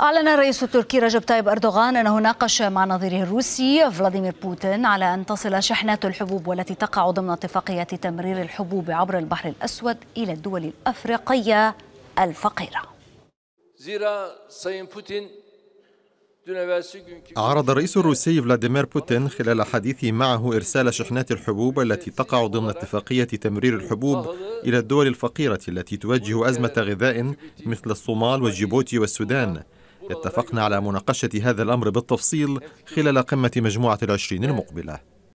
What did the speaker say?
أعلن الرئيس التركي رجب طيب أردوغان أنه ناقش مع نظيره الروسي فلاديمير بوتين على أن تصل شحنات الحبوب والتي تقع ضمن اتفاقية تمرير الحبوب عبر البحر الأسود إلى الدول الأفريقية الفقيرة عرض الرئيس الروسي فلاديمير بوتين خلال حديثه معه إرسال شحنات الحبوب التي تقع ضمن اتفاقية تمرير الحبوب إلى الدول الفقيرة التي تواجه أزمة غذاء مثل الصومال وجيبوتي والسودان اتفقنا على مناقشة هذا الأمر بالتفصيل خلال قمة مجموعة العشرين المقبلة